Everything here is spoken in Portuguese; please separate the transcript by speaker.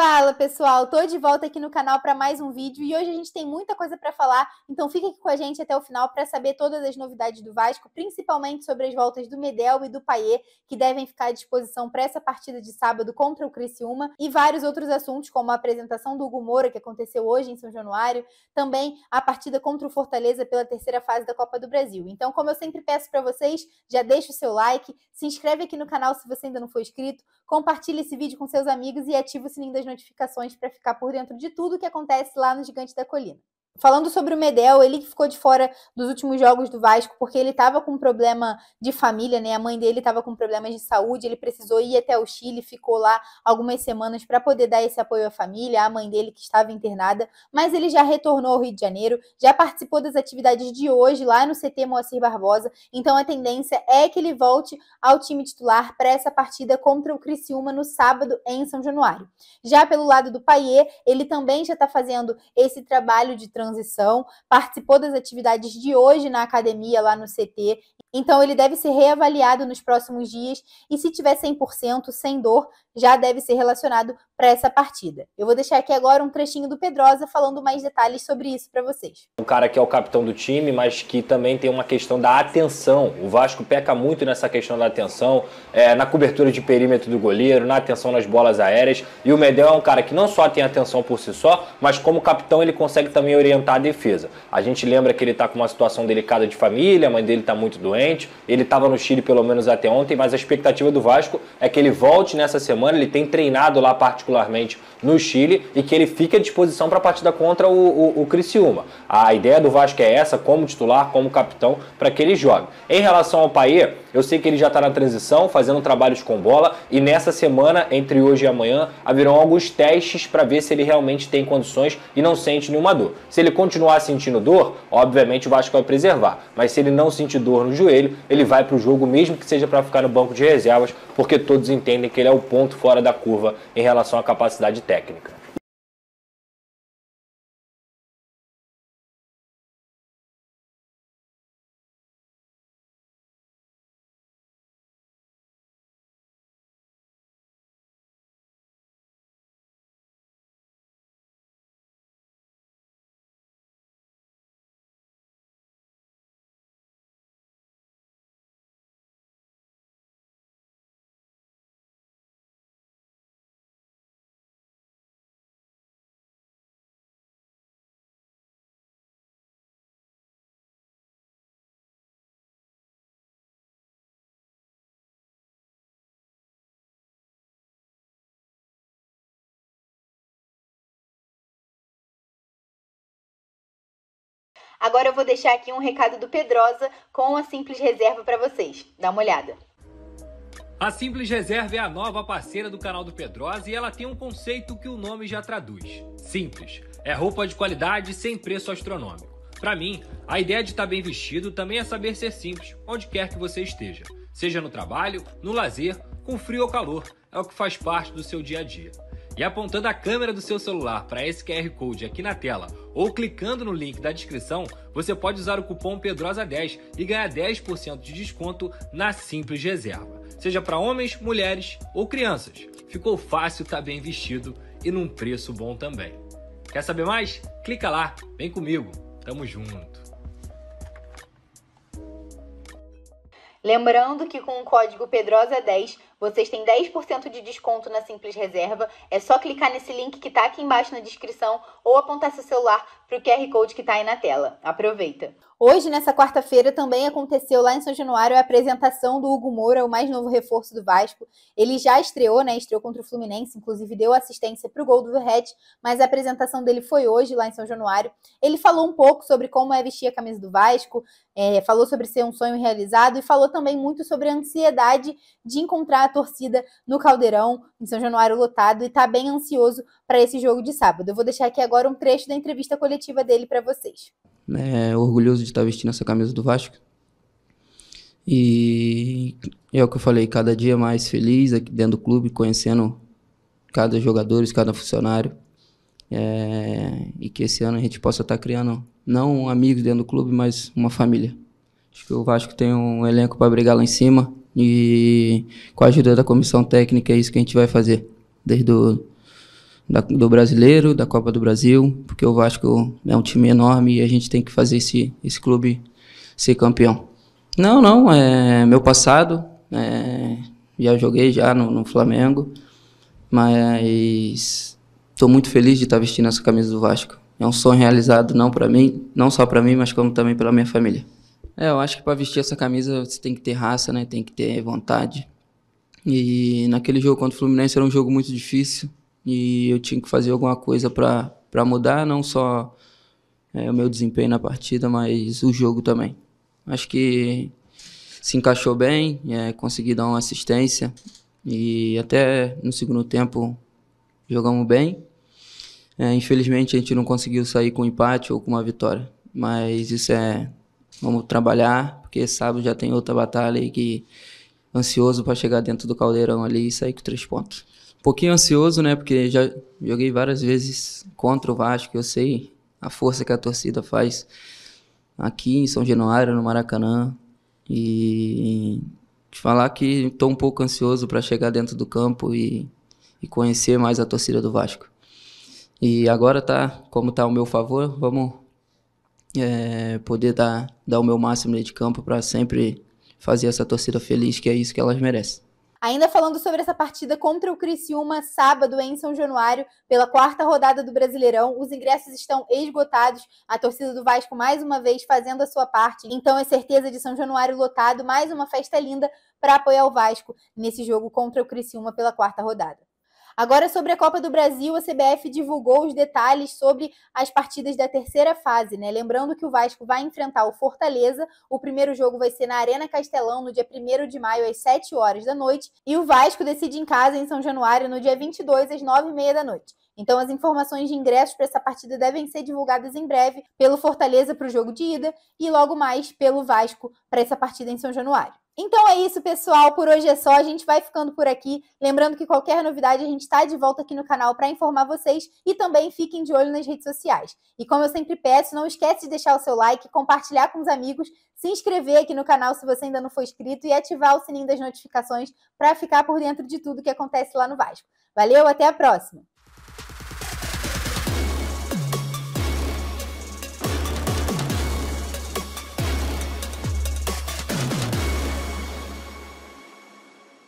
Speaker 1: Fala pessoal, tô de volta aqui no canal para mais um vídeo e hoje a gente tem muita coisa para falar, então fica aqui com a gente até o final para saber todas as novidades do Vasco, principalmente sobre as voltas do Medel e do Paier, que devem ficar à disposição para essa partida de sábado contra o Criciúma e vários outros assuntos, como a apresentação do Hugo Moura, que aconteceu hoje em São Januário, também a partida contra o Fortaleza pela terceira fase da Copa do Brasil. Então, como eu sempre peço para vocês, já deixa o seu like, se inscreve aqui no canal se você ainda não for inscrito, compartilha esse vídeo com seus amigos e ativa o sininho das notificações para ficar por dentro de tudo o que acontece lá no Gigante da Colina. Falando sobre o Medel, ele que ficou de fora dos últimos jogos do Vasco, porque ele estava com um problema de família, né? A mãe dele estava com problemas de saúde, ele precisou ir até o Chile, ficou lá algumas semanas para poder dar esse apoio à família, à mãe dele que estava internada, mas ele já retornou ao Rio de Janeiro, já participou das atividades de hoje lá no CT Moacir Barbosa, então a tendência é que ele volte ao time titular para essa partida contra o Criciúma no sábado em São Januário. Já pelo lado do Paier, ele também já está fazendo esse trabalho de transição transição, participou das atividades de hoje na academia lá no CT, então, ele deve ser reavaliado nos próximos dias e, se tiver 100%, sem dor, já deve ser relacionado para essa partida. Eu vou deixar aqui agora um trechinho do Pedrosa falando mais detalhes sobre isso para vocês.
Speaker 2: Um cara que é o capitão do time, mas que também tem uma questão da atenção. O Vasco peca muito nessa questão da atenção, é, na cobertura de perímetro do goleiro, na atenção nas bolas aéreas. E o Medel é um cara que não só tem atenção por si só, mas como capitão ele consegue também orientar a defesa. A gente lembra que ele está com uma situação delicada de família, a mãe dele está muito doente doente, ele estava no Chile pelo menos até ontem, mas a expectativa do Vasco é que ele volte nessa semana, ele tem treinado lá particularmente no Chile e que ele fique à disposição para a partida contra o, o, o Criciúma. A ideia do Vasco é essa, como titular, como capitão, para que ele jogue. Em relação ao Paier. Eu sei que ele já está na transição, fazendo trabalhos com bola, e nessa semana, entre hoje e amanhã, haverão alguns testes para ver se ele realmente tem condições e não sente nenhuma dor. Se ele continuar sentindo dor, obviamente o Vasco vai preservar, mas se ele não sentir dor no joelho, ele vai para o jogo, mesmo que seja para ficar no banco de reservas, porque todos entendem que ele é o ponto fora da curva em relação à capacidade técnica. Agora eu vou deixar aqui um recado do Pedrosa com a Simples Reserva para
Speaker 1: vocês. Dá uma olhada.
Speaker 2: A Simples Reserva é a nova parceira do canal do Pedrosa e ela tem um conceito que o nome já traduz. Simples. É roupa de qualidade sem preço astronômico. Para mim, a ideia de estar tá bem vestido também é saber ser simples, onde quer que você esteja. Seja no trabalho, no lazer, com frio ou calor, é o que faz parte do seu dia a dia e apontando a câmera do seu celular para esse QR Code aqui na tela ou clicando no link da descrição, você pode usar o cupom PEDROSA10 e ganhar 10% de desconto na simples reserva. Seja para homens, mulheres ou crianças. Ficou fácil, tá bem vestido e num preço bom também. Quer saber mais? Clica lá, vem comigo. Tamo junto.
Speaker 1: Lembrando que com o código PEDROSA10 vocês têm 10% de desconto na Simples Reserva. É só clicar nesse link que está aqui embaixo na descrição ou apontar seu celular para o QR Code que está aí na tela. Aproveita! Hoje, nessa quarta-feira, também aconteceu lá em São Januário a apresentação do Hugo Moura, o mais novo reforço do Vasco. Ele já estreou, né? Estreou contra o Fluminense, inclusive deu assistência para o gol do Red. mas a apresentação dele foi hoje lá em São Januário. Ele falou um pouco sobre como é vestir a camisa do Vasco, é, falou sobre ser um sonho realizado e falou também muito sobre a ansiedade de encontrar a torcida no Caldeirão, em São Januário lotado, e está bem ansioso para esse jogo de sábado. Eu vou deixar aqui agora um trecho da entrevista coletiva dele para vocês.
Speaker 3: É, orgulhoso de estar tá vestindo essa camisa do Vasco. E é o que eu falei, cada dia mais feliz aqui dentro do clube, conhecendo cada jogador, cada funcionário. É, e que esse ano a gente possa estar tá criando não amigos dentro do clube, mas uma família. Acho que o Vasco tem um elenco para brigar lá em cima. E com a ajuda da comissão técnica é isso que a gente vai fazer. Desde o da, do brasileiro, da Copa do Brasil, porque o Vasco é um time enorme e a gente tem que fazer esse, esse clube ser campeão. Não, não, é meu passado, é, já joguei já no, no Flamengo, mas estou muito feliz de estar vestindo essa camisa do Vasco. É um sonho realizado não para mim, não só para mim, mas como também pela minha família. É, eu acho que para vestir essa camisa você tem que ter raça, né? Tem que ter vontade. E naquele jogo contra o Fluminense era um jogo muito difícil e eu tinha que fazer alguma coisa para mudar, não só é, o meu desempenho na partida, mas o jogo também. Acho que se encaixou bem, é, consegui dar uma assistência e até no segundo tempo jogamos bem. É, infelizmente a gente não conseguiu sair com um empate ou com uma vitória, mas isso é Vamos trabalhar, porque sábado já tem outra batalha aí que ansioso para chegar dentro do caldeirão ali e sair com três pontos. Um pouquinho ansioso, né? Porque já joguei várias vezes contra o Vasco, eu sei a força que a torcida faz aqui em São Januário, no Maracanã. E falar que estou um pouco ansioso para chegar dentro do campo e, e, conhecer mais a torcida do Vasco. E agora tá como tá ao meu favor, vamos é, poder dar, dar o meu máximo de campo para sempre fazer essa torcida feliz, que é isso que elas merecem.
Speaker 1: Ainda falando sobre essa partida contra o Criciúma, sábado em São Januário, pela quarta rodada do Brasileirão, os ingressos estão esgotados, a torcida do Vasco mais uma vez fazendo a sua parte. Então é certeza de São Januário lotado, mais uma festa linda para apoiar o Vasco nesse jogo contra o Criciúma pela quarta rodada. Agora, sobre a Copa do Brasil, a CBF divulgou os detalhes sobre as partidas da terceira fase, né? Lembrando que o Vasco vai enfrentar o Fortaleza. O primeiro jogo vai ser na Arena Castelão, no dia 1 de maio, às 7 horas da noite. E o Vasco decide em casa, em São Januário, no dia 22, às 9h30 da noite. Então, as informações de ingressos para essa partida devem ser divulgadas em breve pelo Fortaleza para o jogo de ida e logo mais pelo Vasco para essa partida em São Januário. Então é isso, pessoal. Por hoje é só. A gente vai ficando por aqui. Lembrando que qualquer novidade a gente está de volta aqui no canal para informar vocês e também fiquem de olho nas redes sociais. E como eu sempre peço, não esquece de deixar o seu like, compartilhar com os amigos, se inscrever aqui no canal se você ainda não for inscrito e ativar o sininho das notificações para ficar por dentro de tudo que acontece lá no Vasco. Valeu, até a próxima!